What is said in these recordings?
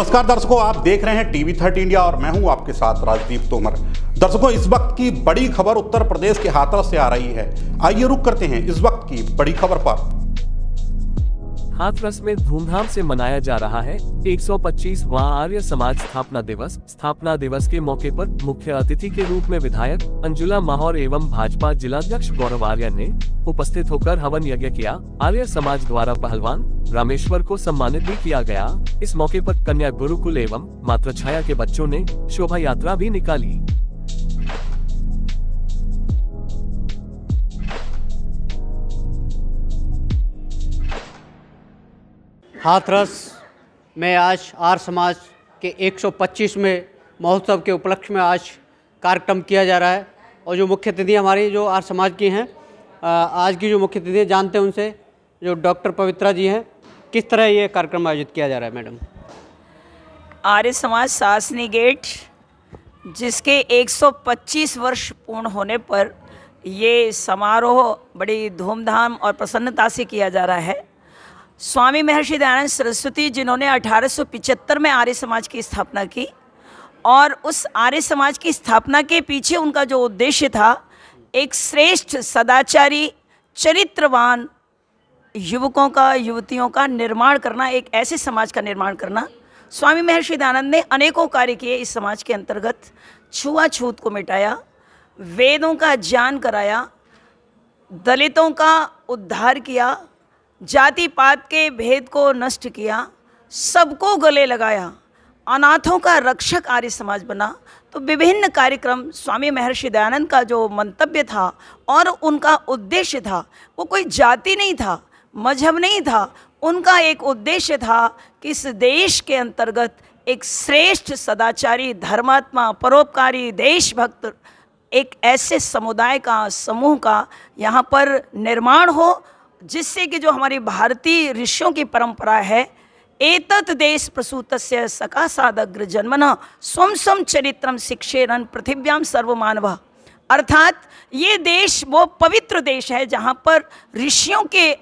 नमस्कार दर्शकों आप देख रहे हैं टीवी थर्टी इंडिया और मैं हूं आपके साथ राजदीप तोमर दर्शकों इस वक्त की बड़ी खबर उत्तर प्रदेश के हाथरस से आ रही है आइए रुक करते हैं इस वक्त की बड़ी खबर पर हाथरस में धूमधाम से मनाया जा रहा है 125 व आर्य समाज स्थापना दिवस स्थापना दिवस के मौके पर मुख्य अतिथि के रूप में विधायक अंजुला माहौर एवं भाजपा जिलाध्यक्ष गौरव आर्य ने उपस्थित होकर हवन यज्ञ किया आर्य समाज द्वारा पहलवान रामेश्वर को सम्मानित भी किया गया इस मौके पर कन्या गुरुकुल एवं छाया के बच्चों ने शोभा यात्रा भी निकाली हाथरस में आज आर समाज के 125वें महोत्सव के उपलक्ष्य में आज कार्यक्रम किया जा रहा है और जो मुख्य अतिथि हमारी जो आर समाज की हैं आज की जो मुख्य अतिथि जानते हैं उनसे जो डॉक्टर पवित्रा जी हैं किस तरह ये कार्यक्रम आयोजित किया जा रहा है मैडम आर्य समाज सासनी गेट जिसके 125 वर्ष पूर्ण होने पर ये समारोह बड़ी धूमधाम और प्रसन्नता से किया जा रहा है स्वामी महर्षि दयानंद सरस्वती जिन्होंने 1875 में आर्य समाज की स्थापना की और उस आर्य समाज की स्थापना के पीछे उनका जो उद्देश्य था एक श्रेष्ठ सदाचारी चरित्रवान युवकों का युवतियों का निर्माण करना एक ऐसे समाज का निर्माण करना स्वामी महर्षि दयानंद ने अनेकों कार्य किए इस समाज के अंतर्गत छुआछूत को मिटाया वेदों का ज्ञान कराया दलितों का उद्धार किया जाति पात के भेद को नष्ट किया सबको गले लगाया अनाथों का रक्षक आर्य समाज बना तो विभिन्न कार्यक्रम स्वामी महर्षि दयानंद का जो मंतव्य था और उनका उद्देश्य था वो कोई जाति नहीं था मजहब नहीं था उनका एक उद्देश्य था कि इस देश के अंतर्गत एक श्रेष्ठ सदाचारी धर्मात्मा परोपकारी देशभक्त एक ऐसे समुदाय का समूह का यहाँ पर निर्माण हो जिससे कि जो हमारे भारतीय ऋषियों की परंपरा है एतत देश प्रसूत सका सादग्र जन्मन स्वम स्वम चरित्रम शिक्षेरन पृथिव्याम सर्वमानव अर्थात ये देश वो पवित्र देश है जहाँ पर ऋषियों के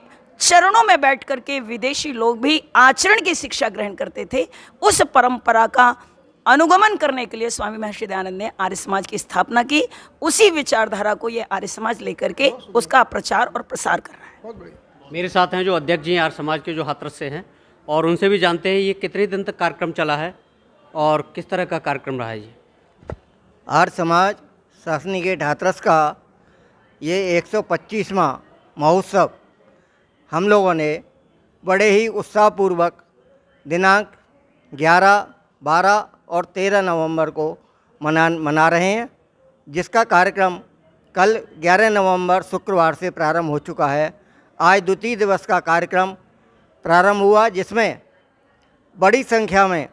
चरणों में बैठ करके विदेशी लोग भी आचरण की शिक्षा ग्रहण करते थे उस परंपरा का अनुगमन करने के लिए स्वामी महर्षि दयानंद ने आर्य समाज की स्थापना की उसी विचारधारा को ये आर्य समाज लेकर के उसका प्रचार और प्रसार कर रहा है बहुत बढ़िया मेरे साथ हैं जो अध्यक्ष जी आर समाज के जो हाथरस से हैं और उनसे भी जानते हैं ये कितने दिन तक कार्यक्रम चला है और किस तरह का कार्यक्रम रहा है जी आर समाज शासनी गेट हाथरस का ये एक सौ महोत्सव हम लोगों ने बड़े ही उत्साहपूर्वक दिनांक 11, 12 और 13 नवंबर को मना मना रहे हैं जिसका कार्यक्रम कल 11 नवंबर शुक्रवार से प्रारंभ हो चुका है आज द्वितीय दिवस का कार्यक्रम प्रारंभ हुआ जिसमें बड़ी संख्या में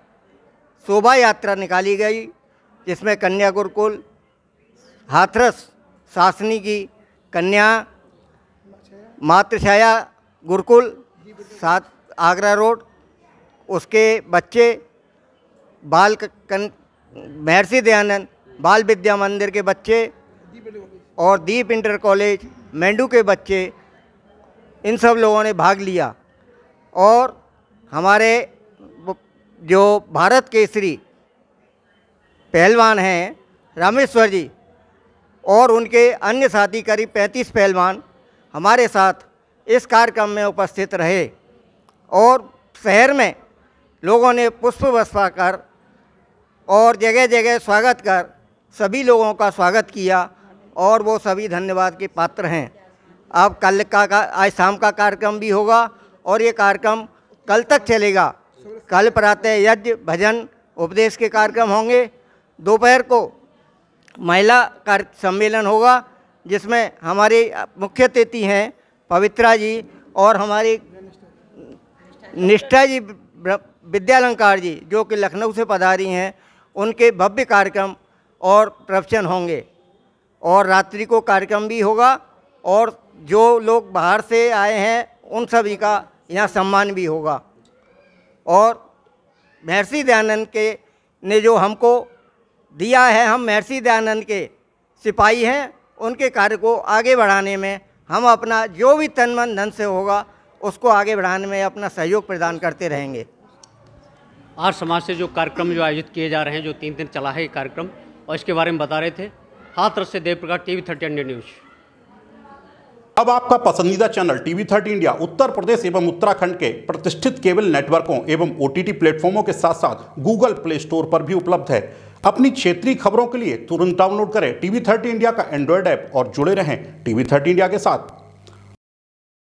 शोभा यात्रा निकाली गई जिसमें कन्या गुरुकुल हाथरस शासनी की कन्या मातृछाया गुरुकुल सात आगरा रोड उसके बच्चे बाल कन महर्षि दयानंद बाल विद्या मंदिर के बच्चे और दीप इंटर कॉलेज मेंढू के बच्चे इन सब लोगों ने भाग लिया और हमारे जो भारत के श्री पहलवान हैं रामेश्वर जी और उनके अन्य साथी करीब 35 पहलवान हमारे साथ इस कार्यक्रम में उपस्थित रहे और शहर में लोगों ने पुष्प वस्पा कर और जगह जगह स्वागत कर सभी लोगों का स्वागत किया और वो सभी धन्यवाद के पात्र हैं आप कल का, का आज शाम का कार्यक्रम भी होगा और ये कार्यक्रम कल तक चलेगा कल प्रातः यज्ञ भजन उपदेश के कार्यक्रम होंगे दोपहर को महिला कार्य सम्मेलन होगा जिसमें हमारे मुख्य अतिथि हैं पवित्रा जी और हमारे निष्ठा जी विद्यालंकार जी जो कि लखनऊ से पधारी हैं उनके भव्य कार्यक्रम और प्रवचन होंगे और रात्रि को कार्यक्रम भी होगा और जो लोग बाहर से आए हैं उन सभी का यहाँ सम्मान भी होगा और महर्षि दयानंद के ने जो हमको दिया है हम महर्षि दयानंद के सिपाही हैं उनके कार्य को आगे बढ़ाने में हम अपना जो भी तन मन धन से होगा उसको आगे बढ़ाने में अपना सहयोग प्रदान करते रहेंगे आज समाज से जो कार्यक्रम जो आयोजित किए जा रहे हैं जो तीन दिन चला है ये कार्यक्रम और इसके बारे में बता रहे थे हाथ रस से Dev Prakash T V thirty news अब आपका पसंदीदा channel TV thirty India Uttar Pradesh एवं उत्तराखंड के प्रतिष्ठित केबल नेटवर्कों एवं ओटीटी प्लेटफॉर्मों के साथ साथ गूगल प्ले स्टोर पर भी उपलब्ध है अपनी क्षेत्रीय खबरों के लिए तुरंत डाउनलोड करें टीवी थर्टी इंडिया का एंड्रॉयड ऐप और जुड़े रहें टीवी थर्टी इंडिया के साथ